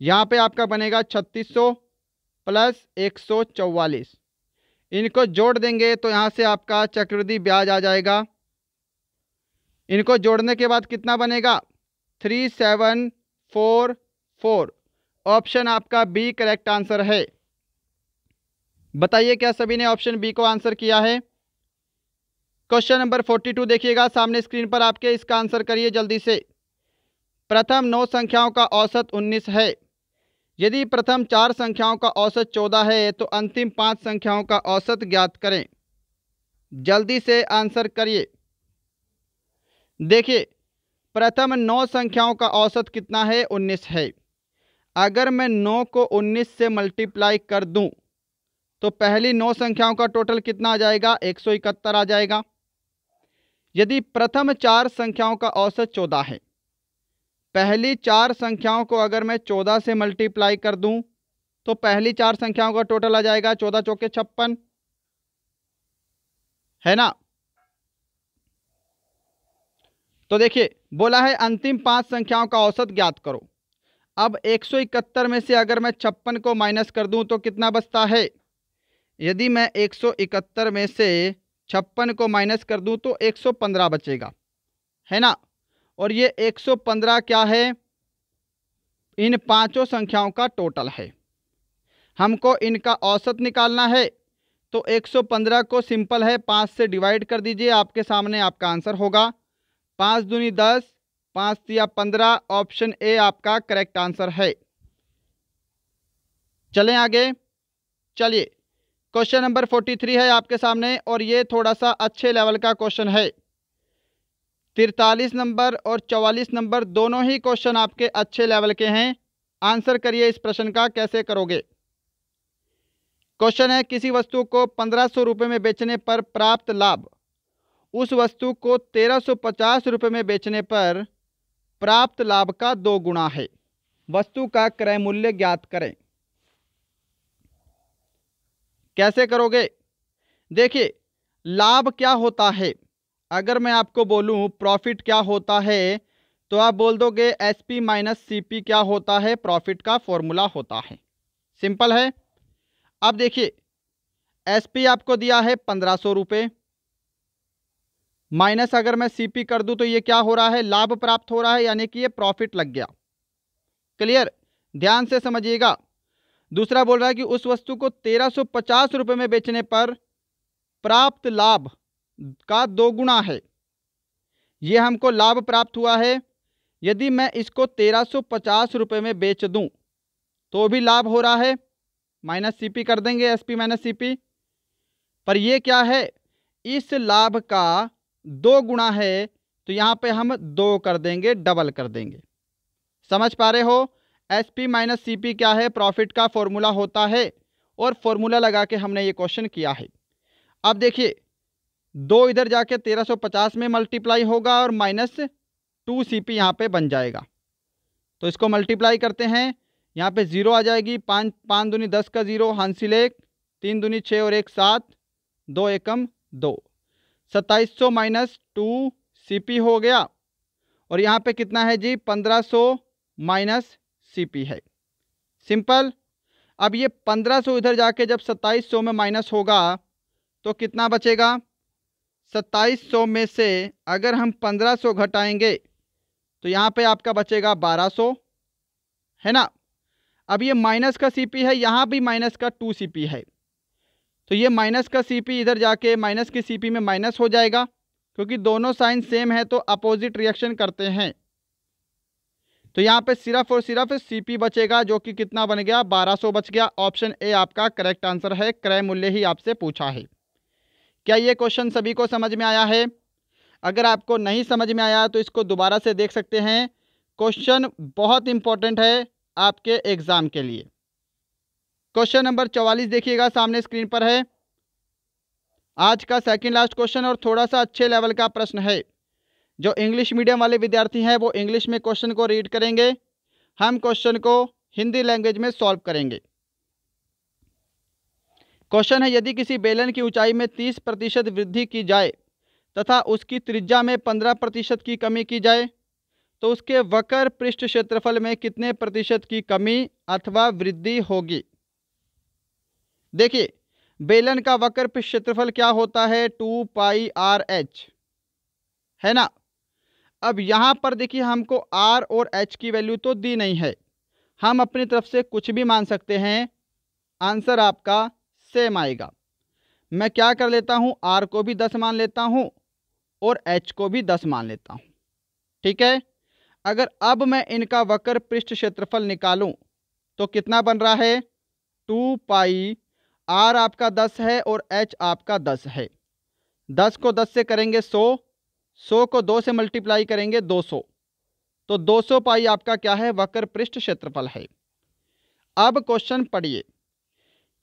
यहाँ पे आपका बनेगा 3600 प्लस 144 इनको जोड़ देंगे तो यहाँ से आपका चक्रवृद्धि ब्याज आ जाएगा इनको जोड़ने के बाद कितना बनेगा three seven four four option आपका बी करेक्ट आंसर है बताइए क्या सभी ने ऑप्शन बी को आंसर किया है क्वेश्चन नंबर फोर्टी टू देखिएगा सामने स्क्रीन पर आपके इसका आंसर करिए जल्दी से प्रथम नौ संख्याओं का औसत उन्नीस है यदि प्रथम चार संख्याओं का औसत चौदह है तो अंतिम पांच संख्याओं का औसत ज्ञात करें जल्दी से आंसर करिए देखिए प्रथम नौ संख्याओं का औसत कितना है उन्नीस है अगर मैं नौ को उन्नीस से मल्टीप्लाई कर दूं तो पहली नौ संख्याओं का टोटल कितना आ जाएगा एक सौ इकहत्तर आ जाएगा यदि प्रथम चार संख्याओं का औसत चौदह है पहली चार संख्याओं को अगर मैं चौदह से मल्टीप्लाई कर दूं तो पहली चार संख्याओं का टोटल आ जाएगा चौदह चौके छप्पन है ना तो देखिए बोला है अंतिम पांच संख्याओं का औसत ज्ञात करो अब एक सौ इकहत्तर में से अगर मैं छप्पन को माइनस कर दूं तो कितना बचता है यदि मैं एक सौ इकहत्तर में से छप्पन को माइनस कर दूं तो 115 बचेगा है ना और ये 115 क्या है इन पांचों संख्याओं का टोटल है हमको इनका औसत निकालना है तो 115 को सिंपल है पाँच से डिवाइड कर दीजिए आपके सामने आपका आंसर होगा पाँच दूनी दस पाँच या पंद्रह ऑप्शन ए आपका करेक्ट आंसर है चलें आगे चलिए क्वेश्चन नंबर फोर्टी थ्री है आपके सामने और ये थोड़ा सा अच्छे लेवल का क्वेश्चन है तिरतालीस नंबर और चवालीस नंबर दोनों ही क्वेश्चन आपके अच्छे लेवल के हैं आंसर करिए इस प्रश्न का कैसे करोगे क्वेश्चन है किसी वस्तु को पंद्रह सौ रुपये में बेचने पर प्राप्त लाभ उस वस्तु को तेरह सौ पचास रुपये में बेचने पर प्राप्त लाभ का दो गुणा है वस्तु का क्रय मूल्य ज्ञात करें कैसे करोगे देखिए लाभ क्या होता है अगर मैं आपको बोलूं प्रॉफिट क्या होता है तो आप बोल दोगे S P minus C P क्या होता है प्रॉफिट का फॉर्मूला होता है सिंपल है अब देखिए एस पी आपको दिया है पंद्रह सौ रुपये माइनस अगर मैं सी पी कर दूं तो ये क्या हो रहा है लाभ प्राप्त हो रहा है यानी कि ये प्रॉफिट लग गया क्लियर ध्यान से समझिएगा दूसरा बोल रहा है कि उस वस्तु को तेरह सौ पचास रुपये में बेचने पर प्राप्त लाभ का दोगुना है ये हमको लाभ प्राप्त हुआ है यदि मैं इसको तेरह सौ पचास रुपये में बेच दूं तो भी लाभ हो रहा है माइनस सीपी कर देंगे एसपी माइनस सीपी पर यह क्या है इस लाभ का दो गुणा है तो यहाँ पे हम दो कर देंगे डबल कर देंगे समझ पा रहे हो S P minus C P क्या है प्रॉफिट का फॉर्मूला होता है और फॉर्मूला लगा के हमने ये क्वेश्चन किया है अब देखिए दो इधर जाके 1350 में मल्टीप्लाई होगा और माइनस टू सी पी यहाँ पर बन जाएगा तो इसको मल्टीप्लाई करते हैं यहाँ पे ज़ीरो आ जाएगी पाँच पाँच दूनी दस का ज़ीरो हांसिल एक तीन दूनी छः और एक सात दो एकम दो सत्ताईस सौ माइनस टू सी पी हो गया और यहाँ पे कितना है जी पंद्रह सौ माइनस सी है सिंपल अब ये 1500 इधर जाके जब 2700 में माइनस होगा तो कितना बचेगा 2700 में से अगर हम 1500 घटाएंगे तो यहाँ पे आपका बचेगा 1200 है ना अब ये माइनस का सी है यहाँ भी माइनस का टू सी है तो ये माइनस का सी इधर जाके माइनस के सी में माइनस हो जाएगा क्योंकि दोनों साइन सेम है तो अपोजिट रिएक्शन करते हैं तो यहाँ पे सिर्फ और सिर्फ सीपी बचेगा जो कि कितना बन गया 1200 बच गया ऑप्शन ए आपका करेक्ट आंसर है क्रय मूल्य ही आपसे पूछा है क्या ये क्वेश्चन सभी को समझ में आया है अगर आपको नहीं समझ में आया तो इसको दोबारा से देख सकते हैं क्वेश्चन बहुत इंपॉर्टेंट है आपके एग्ज़ाम के लिए क्वेश्चन नंबर चौवालीस देखिएगा सामने स्क्रीन पर है आज का सेकेंड लास्ट क्वेश्चन और थोड़ा सा अच्छे लेवल का प्रश्न है जो इंग्लिश मीडियम वाले विद्यार्थी हैं वो इंग्लिश में क्वेश्चन को रीड करेंगे हम क्वेश्चन को हिंदी लैंग्वेज में सॉल्व करेंगे क्वेश्चन है यदि किसी बेलन की ऊंचाई में तीस प्रतिशत वृद्धि की जाए तथा उसकी त्रिज्या में पंद्रह प्रतिशत की कमी की जाए तो उसके वक्र पृष्ठ क्षेत्रफल में कितने प्रतिशत की कमी अथवा वृद्धि होगी देखिए बेलन का वक्र पृष्ठ क्षेत्रफल क्या होता है टू पाई आर एच है ना अब यहाँ पर देखिए हमको आर और एच की वैल्यू तो दी नहीं है हम अपनी तरफ से कुछ भी मान सकते हैं आंसर आपका सेम आएगा मैं क्या कर लेता हूँ आर को भी दस मान लेता हूँ और एच को भी दस मान लेता हूँ ठीक है अगर अब मैं इनका वक्र पृष्ठ क्षेत्रफल निकालूं तो कितना बन रहा है टू पाई आर आपका दस है और एच आपका दस है दस को दस से करेंगे सौ सौ को दो से मल्टीप्लाई करेंगे दो सौ तो दो सौ पाई आपका क्या है वक्र पृष्ठ क्षेत्रफल है अब क्वेश्चन पढ़िए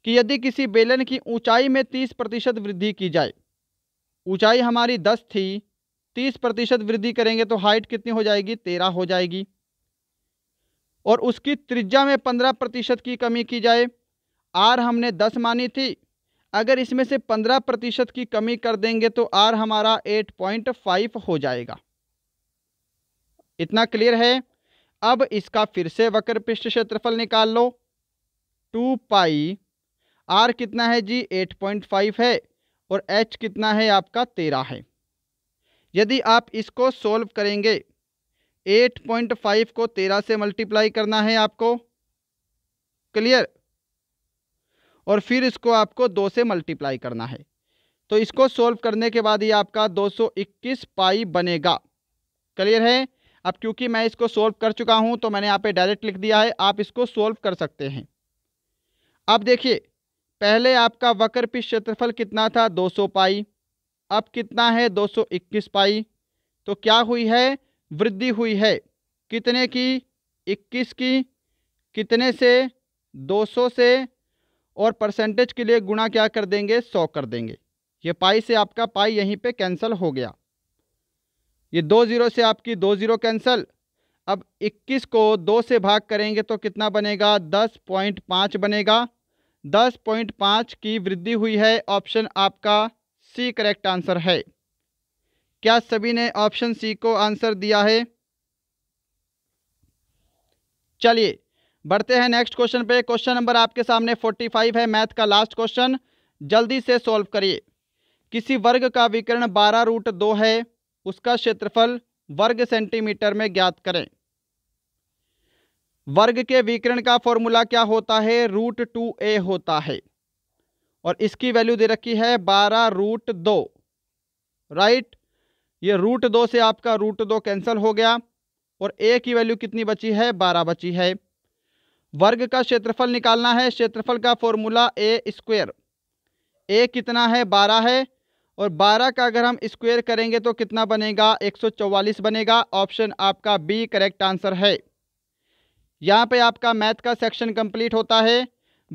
कि यदि किसी बेलन की ऊंचाई में तीस प्रतिशत वृद्धि की जाए ऊंचाई हमारी दस थी तीस प्रतिशत वृद्धि करेंगे तो हाइट कितनी हो जाएगी तेरह हो जाएगी और उसकी त्रिज्या में पंद्रह प्रतिशत की कमी की जाए आर हमने दस मानी थी अगर इसमें से पंद्रह प्रतिशत की कमी कर देंगे तो आर हमारा एट पॉइंट फाइव हो जाएगा इतना क्लियर है अब इसका फिर से वक्र पृष्ठ क्षेत्रफल निकाल लो टू पाई आर कितना है जी एट पॉइंट फाइव है और एच कितना है आपका तेरह है यदि आप इसको सोल्व करेंगे एट पॉइंट फाइव को तेरह से मल्टीप्लाई करना है आपको क्लियर और फिर इसको आपको दो से मल्टीप्लाई करना है तो इसको सोल्व करने के बाद ये आपका 221 पाई बनेगा क्लियर है अब क्योंकि मैं इसको सोल्व कर चुका हूँ तो मैंने यहाँ पे डायरेक्ट लिख दिया है आप इसको सोल्व कर सकते हैं अब देखिए पहले आपका वक्र पिछ क्षेत्रफल कितना था 200 पाई अब कितना है 221 पाई तो क्या हुई है वृद्धि हुई है कितने की 21 की कितने से 200 से और परसेंटेज के लिए गुणा क्या कर देंगे सौ कर देंगे ये पाई से आपका पाई यहीं पे कैंसिल हो गया ये दो ज़ीरो से आपकी दो ज़ीरो कैंसिल अब 21 को दो से भाग करेंगे तो कितना बनेगा दस पॉइंट पाँच बनेगा दस पॉइंट पाँच की वृद्धि हुई है ऑप्शन आपका सी करेक्ट आंसर है क्या सभी ने ऑप्शन सी को आंसर दिया है चलिए बढ़ते हैं नेक्स्ट क्वेश्चन पे क्वेश्चन नंबर आपके सामने 45 है मैथ का लास्ट क्वेश्चन जल्दी से सॉल्व करिए किसी वर्ग का विकर्ण 12 रूट दो है उसका क्षेत्रफल वर्ग सेंटीमीटर में ज्ञात करें वर्ग के विकर्ण का फॉर्मूला क्या होता है रूट टू ए होता है और इसकी वैल्यू दे रखी है बारह रूट दो राइट ये रूट दो से आपका रूट दो कैंसिल हो गया और ए की वैल्यू कितनी बची है बारह बची है वर्ग का क्षेत्रफल निकालना है क्षेत्रफल का फॉर्मूला ए स्क्वेयर ए कितना है बारह है और बारह का अगर हम स्क्वेयर करेंगे तो कितना बनेगा एक सौ चौवालीस बनेगा ऑप्शन आपका बी करेक्ट आंसर है यहाँ पे आपका मैथ का सेक्शन कंप्लीट होता है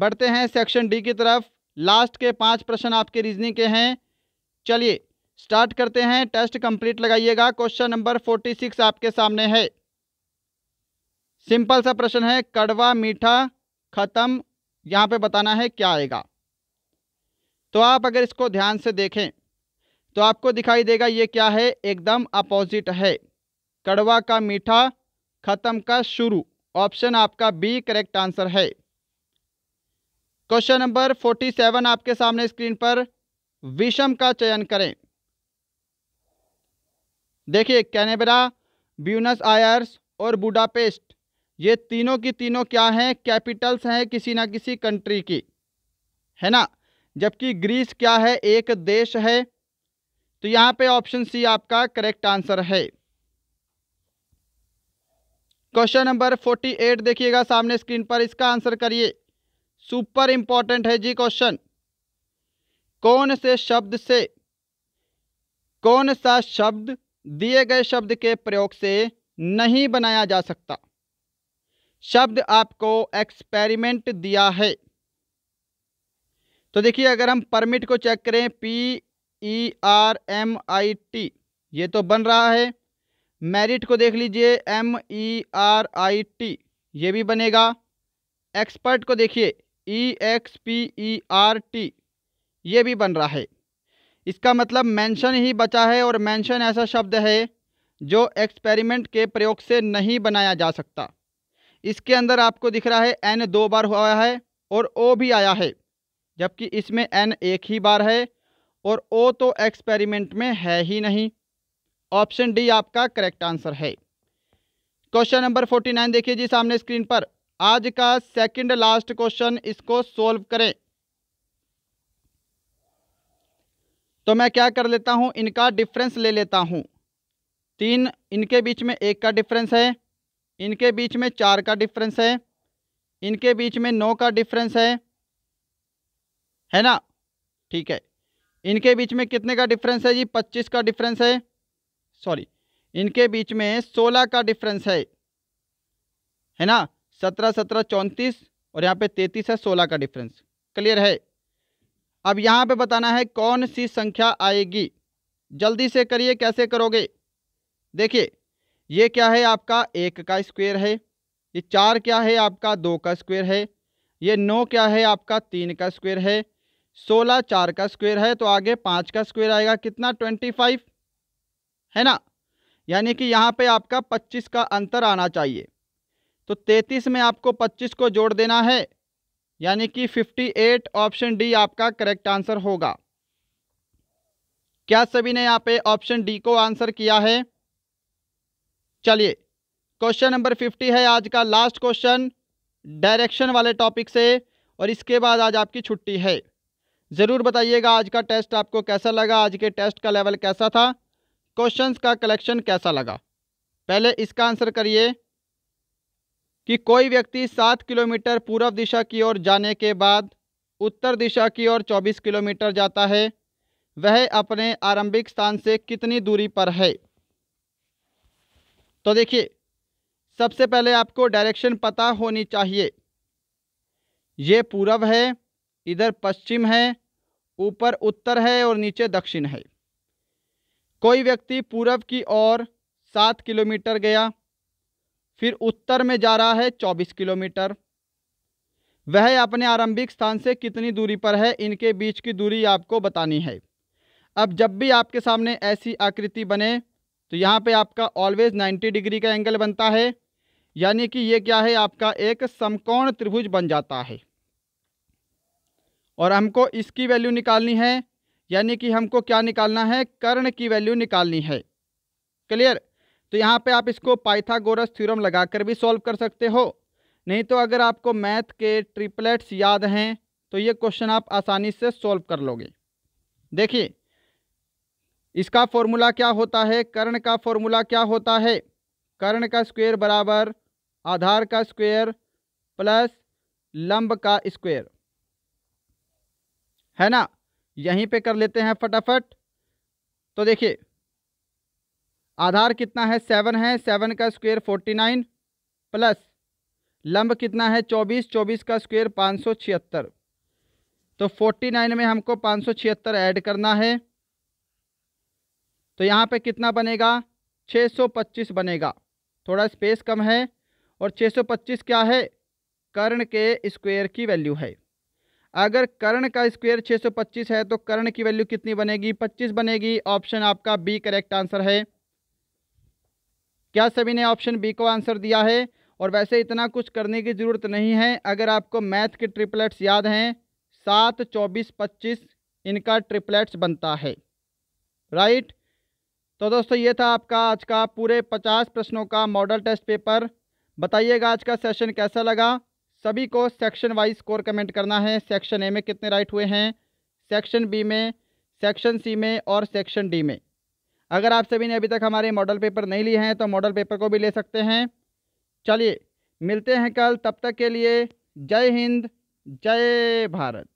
बढ़ते हैं सेक्शन डी की तरफ लास्ट के पांच प्रश्न आपके रीजनिंग के हैं चलिए स्टार्ट करते हैं टेस्ट कंप्लीट लगाइएगा क्वेश्चन नंबर फोर्टी सिक्स आपके सामने है सिंपल सा प्रश्न है कड़वा मीठा खत्म यहाँ पे बताना है क्या आएगा तो आप अगर इसको ध्यान से देखें तो आपको दिखाई देगा ये क्या है एकदम अपोजिट है कड़वा का मीठा खत्म का शुरू ऑप्शन आपका बी करेक्ट आंसर है क्वेश्चन नंबर फोर्टी सेवन आपके सामने स्क्रीन पर विषम का चयन करें देखिए कैनेबरा ब्यूनस आयर्स और बुडापेस्ट ये तीनों की तीनों क्या हैं कैपिटल्स हैं किसी ना किसी कंट्री की है ना जबकि ग्रीस क्या है एक देश है तो यहाँ पे ऑप्शन सी आपका करेक्ट आंसर है क्वेश्चन नंबर फोर्टी एट देखिएगा सामने स्क्रीन पर इसका आंसर करिए सुपर इंपॉर्टेंट है जी क्वेश्चन कौन से शब्द से कौन सा शब्द दिए गए शब्द के प्रयोग से नहीं बनाया जा सकता शब्द आपको एक्सपेरिमेंट दिया है तो देखिए अगर हम परमिट को चेक करें P E R M I T ये तो बन रहा है मेरिट को देख लीजिए M E R I T ये भी बनेगा एक्सपर्ट को देखिए E X P E R T ये भी बन रहा है इसका मतलब मेंशन ही बचा है और मेंशन ऐसा शब्द है जो एक्सपेरिमेंट के प्रयोग से नहीं बनाया जा सकता इसके अंदर आपको दिख रहा है एन दो बार हुआ है और ओ भी आया है जबकि इसमें एन एक ही बार है और ओ तो एक्सपेरिमेंट में है ही नहीं ऑप्शन डी आपका करेक्ट आंसर है क्वेश्चन नंबर फोर्टी नाइन देखिए जी सामने स्क्रीन पर आज का सेकंड लास्ट क्वेश्चन इसको सोल्व करें तो मैं क्या कर लेता हूं इनका डिफरेंस ले लेता हूं तीन इनके बीच में एक का डिफरेंस है इनके बीच में चार का डिफरेंस है इनके बीच में नौ का डिफरेंस है है ना ठीक है इनके बीच में कितने का डिफरेंस है जी पच्चीस का डिफरेंस है सॉरी इनके बीच में सोलह का डिफरेंस है है ना सत्रह सत्रह चौंतीस और यहाँ पे तैतीस है सोलह का डिफरेंस क्लियर है अब यहाँ पे बताना है कौन सी संख्या आएगी जल्दी से करिए कैसे करोगे देखिए ये क्या है आपका एक का स्क्वेयर है ये चार क्या है आपका दो का स्क्वेयर है ये नौ क्या है आपका तीन का स्क्वेयर है सोलह चार का स्क्वेयर है तो आगे पाँच का स्क्वेयर आएगा कितना ट्वेंटी फाइव है ना यानी कि यहाँ पे आपका पच्चीस का अंतर आना चाहिए तो तैतीस में आपको पच्चीस को जोड़ देना है यानी कि फिफ्टी एट ऑप्शन डी आपका करेक्ट आंसर होगा क्या सभी ने यहाँ पे ऑप्शन डी को आंसर किया है चलिए क्वेश्चन नंबर फिफ्टी है आज का लास्ट क्वेश्चन डायरेक्शन वाले टॉपिक से और इसके बाद आज आपकी छुट्टी है ज़रूर बताइएगा आज का टेस्ट आपको कैसा लगा आज के टेस्ट का लेवल कैसा था क्वेश्चंस का कलेक्शन कैसा लगा पहले इसका आंसर करिए कि कोई व्यक्ति सात किलोमीटर पूर्व दिशा की ओर जाने के बाद उत्तर दिशा की ओर चौबीस किलोमीटर जाता है वह अपने आरंभिक स्थान से कितनी दूरी पर है तो देखिए सबसे पहले आपको डायरेक्शन पता होनी चाहिए ये पूरब है इधर पश्चिम है ऊपर उत्तर है और नीचे दक्षिण है कोई व्यक्ति पूरब की ओर सात किलोमीटर गया फिर उत्तर में जा रहा है चौबीस किलोमीटर वह अपने आरंभिक स्थान से कितनी दूरी पर है इनके बीच की दूरी आपको बतानी है अब जब भी आपके सामने ऐसी आकृति बने तो यहाँ पे आपका ऑलवेज 90 डिग्री का एंगल बनता है यानी कि ये क्या है आपका एक समकोण त्रिभुज बन जाता है और हमको इसकी वैल्यू निकालनी है यानी कि हमको क्या निकालना है कर्ण की वैल्यू निकालनी है क्लियर तो यहाँ पे आप इसको पाइथागोरस थ्योरम लगाकर भी सॉल्व कर सकते हो नहीं तो अगर आपको मैथ के ट्रिपलेट्स याद हैं तो ये क्वेश्चन आप आसानी से सॉल्व कर लोगे देखिए इसका फॉर्मूला क्या होता है कर्ण का फॉर्मूला क्या होता है कर्ण का स्क्वायर बराबर आधार का स्क्वायर प्लस लंब का स्क्वायर है ना यहीं पे कर लेते हैं फटाफट तो देखिए आधार कितना है सेवन है सेवन का स्क्वायर फोर्टी नाइन प्लस लंब कितना है चौबीस चौबीस का स्क्वायर पाँच सौ छिहत्तर तो फोर्टी नाइन में हमको पाँच सौ छिहत्तर ऐड करना है तो यहाँ पे कितना बनेगा 625 बनेगा थोड़ा स्पेस कम है और 625 क्या है कर्ण के स्क्वायर की वैल्यू है अगर कर्ण का स्क्वायर 625 है तो कर्ण की वैल्यू कितनी बनेगी 25 बनेगी ऑप्शन आपका बी करेक्ट आंसर है क्या सभी ने ऑप्शन बी को आंसर दिया है और वैसे इतना कुछ करने की ज़रूरत नहीं है अगर आपको मैथ के ट्रिपलेट्स याद हैं सात चौबीस पच्चीस इनका ट्रिपलेट्स बनता है राइट तो दोस्तों ये था आपका आज का पूरे पचास प्रश्नों का मॉडल टेस्ट पेपर बताइएगा आज का सेशन कैसा लगा सभी को सेक्शन वाइज स्कोर कमेंट करना है सेक्शन ए में कितने राइट हुए हैं सेक्शन बी में सेक्शन सी में और सेक्शन डी में अगर आप सभी ने अभी तक हमारे मॉडल पेपर नहीं लिए हैं तो मॉडल पेपर को भी ले सकते हैं चलिए मिलते हैं कल तब तक के लिए जय हिंद जय भारत